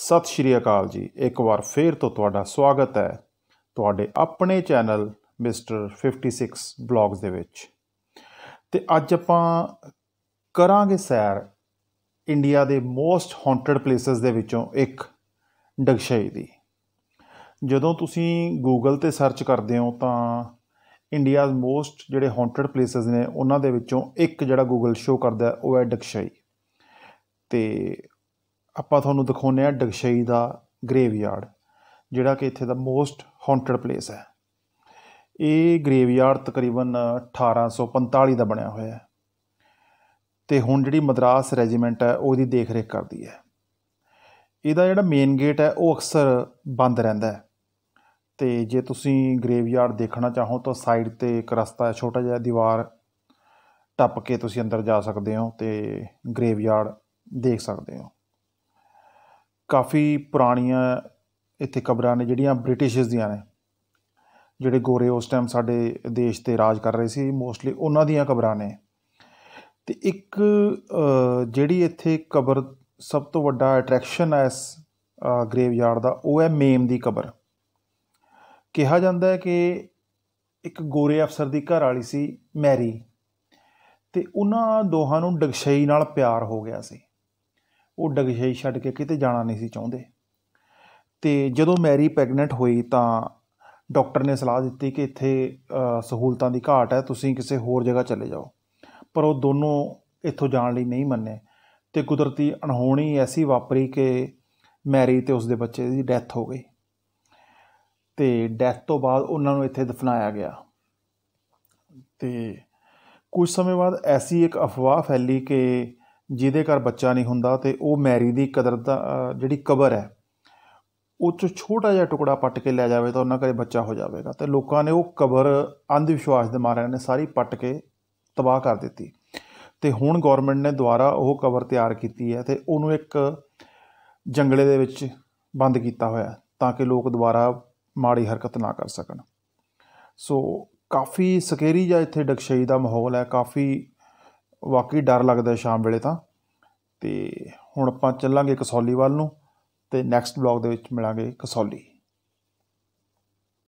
ਸਤਿ ਸ਼੍ਰੀ ਅਕਾਲ ਜੀ ਇੱਕ ਵਾਰ ਫੇਰ ਤੋਂ ਤੁਹਾਡਾ ਸਵਾਗਤ ਹੈ ਤੁਹਾਡੇ ਆਪਣੇ ਚੈਨਲ ਮਿਸਟਰ 56 ਬਲੌਗਸ ਦੇ ਵਿੱਚ ਤੇ ਅੱਜ ਆਪਾਂ ਕਰਾਂਗੇ ਸੈਰ ਇੰਡੀਆ ਦੇ ਮੋਸਟ ਹੌਂਟਡ ਪਲੇਸਸ ਦੇ ਵਿੱਚੋਂ ਇੱਕ ਡਗਸ਼ਈ ਦੀ ਜਦੋਂ ਤੁਸੀਂ ਗੂਗਲ ਤੇ ਸਰਚ ਕਰਦੇ ਹੋ ਤਾਂ ਇੰਡੀਆਸ ਮੋਸਟ ਜਿਹੜੇ ਹੌਂਟਡ ਪਲੇਸਸ ਨੇ ਉਹਨਾਂ ਦੇ ਵਿੱਚੋਂ ਇੱਕ ਜਿਹੜਾ ਗੂਗਲ ਸ਼ੋ ਕਰਦਾ ਉਹ ਹੈ ਡਗਸ਼ਈ ਤੇ ਆਪਾਂ ਤੁਹਾਨੂੰ ਦਿਖਾਉਨੇ ਆ ਡਗਸ਼ਈ ਦਾ ਗ੍ਰੇਵਯਾਰਡ ਜਿਹੜਾ ਕਿ ਇੱਥੇ ਦਾ ਮੋਸਟ ਹੌਂਟਡ ਪਲੇਸ ਹੈ ਇਹ ਗ੍ਰੇਵਯਾਰਡ ਤਕਰੀਬਨ 1845 ਦਾ ਬਣਿਆ ਹੋਇਆ ਹੈ ਤੇ ਹੁਣ ਜਿਹੜੀ ਮਦਰਾਸ ਰੈਜੀਮੈਂਟ ਹੈ ਉਹਦੀ ਦੇਖ ਰੇਖ ਕਰਦੀ ਹੈ ਇਹਦਾ ਜਿਹੜਾ ਮੇਨ ਗੇਟ ਹੈ ਉਹ ਅਕਸਰ ਬੰਦ ਰਹਿੰਦਾ ਹੈ ਤੇ ਜੇ ਤੁਸੀਂ ਗ੍ਰੇਵਯਾਰਡ ਦੇਖਣਾ ਚਾਹੋ ਤਾਂ ਸਾਈਡ ਤੇ ਇੱਕ ਰਸਤਾ ਹੈ ਛੋਟਾ ਜਿਹਾ ਦੀਵਾਰ ਟੱਪ ਕੇ ਤੁਸੀਂ ਅੰਦਰ ਜਾ ਸਕਦੇ ਹੋ ਤੇ ਗ੍ਰੇਵਯਾਰਡ ਦੇਖ ਸਕਦੇ ਹੋ ਕਾਫੀ ਪੁਰਾਣੀਆਂ ਇੱਥੇ ਕਬਰਾਂ ਨੇ ਜਿਹੜੀਆਂ ਬ੍ਰਿਟਿਸ਼ਸ ਦੀਆਂ ਨੇ ਜਿਹੜੇ ਗੋਰੇ ਉਸ ਟਾਈਮ ਸਾਡੇ ਦੇਸ਼ ਤੇ ਰਾਜ ਕਰ ਰਹੇ ਸੀ ਮੋਸਟਲੀ ਉਹਨਾਂ ਦੀਆਂ ਕਬਰਾਂ ਨੇ ਤੇ ਇੱਕ ਜਿਹੜੀ ਇੱਥੇ ਕਬਰ ਸਭ ਤੋਂ ਵੱਡਾ ਅਟਰੈਕਸ਼ਨ ਹੈ ਇਸ ਗ੍ਰੇਵਯਾਰਡ ਦਾ ਉਹ ਹੈ ਮੇਮ ਦੀ ਕਬਰ ਕਿਹਾ ਜਾਂਦਾ ਹੈ ਕਿ ਇੱਕ ਗੋਰੇ ਅਫਸਰ ਦੀ ਘਰ ਵਾਲੀ ਸੀ ਮੈਰੀ ਤੇ ਉਹਨਾਂ ਦੋਹਾਂ ਨੂੰ ਡਗਸ਼ਈ ਨਾਲ ਪਿਆਰ ਹੋ ਗਿਆ ਸੀ ਉਹ ਡਗਸ਼ਈ ਛੱਡ ਕੇ ਕਿਤੇ ਜਾਣਾ ਨਹੀਂ ਸੀ ਚਾਹੁੰਦੇ ਤੇ ਜਦੋਂ ਮੈਰੀ ਪ੍ਰੈਗਨੈਂਟ ਹੋਈ ਤਾਂ ਡਾਕਟਰ ਨੇ ਸਲਾਹ ਦਿੱਤੀ ਕਿ ਇੱਥੇ ਸਹੂਲਤਾਂ ਦੀ ਘਾਟ ਹੈ ਤੁਸੀਂ ਕਿਸੇ ਹੋਰ ਜਗ੍ਹਾ ਚਲੇ ਜਾਓ ਪਰ ਉਹ ਦੋਨੋਂ ਇੱਥੋਂ ਜਾਣ ਲਈ ਨਹੀਂ ਮੰਨੇ ਤੇ ਕੁਦਰਤੀ ਅਣਹੋਣੀ ਐਸੀ ਵਾਪਰੀ ਕਿ ਮੈਰੀ ਤੇ ਉਸਦੇ ਬੱਚੇ ਦੀ ਡੈਥ ਹੋ ਗਈ ਤੇ ਡੈਥ ਤੋਂ ਬਾਅਦ ਉਹਨਾਂ ਨੂੰ ਇੱਥੇ ਦਫਨਾਇਆ ਗਿਆ ਤੇ ਕੁਝ ਸਮੇਂ ਬਾਅਦ ਐਸੀ ਇੱਕ ਅਫਵਾਹ ਫੈਲੀ ਕਿ ਜਿਹਦੇ ਘਰ ਬੱਚਾ ਨਹੀਂ ਹੁੰਦਾ ਤੇ ਉਹ ਮੈਰੀ ਦੀ ਕਦਰ ਦਾ ਜਿਹੜੀ ਕਬਰ ਹੈ ਉਹ ਚ ਛੋਟਾ ਜਿਹਾ ਟੁਕੜਾ ਪੱਟ ਕੇ ਲੈ ਜਾਵੇ ਤਾਂ ਉਹਨਾਂ ਘਰੇ ਬੱਚਾ ਹੋ ਜਾਵੇਗਾ ਤੇ ਲੋਕਾਂ ਨੇ ਉਹ ਕਬਰ ਅੰਧ ਵਿਸ਼ਵਾਸ ਦੇ ਮਾਰੇ ਨੇ ਸਾਰੀ ਪੱਟ ਕੇ ਤਬਾਹ ਕਰ ਦਿੱਤੀ ਤੇ ਹੁਣ ਗਵਰਨਮੈਂਟ ਨੇ ਦੁਬਾਰਾ ਉਹ ਕਬਰ ਤਿਆਰ ਕੀਤੀ ਹੈ ਤੇ ਉਹਨੂੰ ਇੱਕ ਜੰਗਲੇ ਦੇ ਵਿੱਚ ਬੰਦ ਕੀਤਾ ਹੋਇਆ ਤਾਂ ਕਿ ਲੋਕ ਦੁਬਾਰਾ ਮਾੜੀ ਹਰਕਤ ਨਾ ਕਰ ਸਕਣ ਸੋ ਕਾਫੀ ਸਕੇਰੀ ਜਿਹਾ ਇੱਥੇ ਡਕਸ਼ਈ ਦਾ ਮਾਹੌਲ ਹੈ ਕਾਫੀ ਵਾਕਈ ਡਰ ਲੱਗਦਾ ਸ਼ਾਮ ਵੇਲੇ ਤਾਂ ਤੇ ਹੁਣ ਆਪਾਂ ਚੱਲਾਂਗੇ ਕਸੌਲੀ ਵੱਲ ਨੂੰ ਤੇ ਨੈਕਸਟ ਬਲੌਗ ਦੇ ਵਿੱਚ ਮਿਲਾਂਗੇ ਕਸੌਲੀ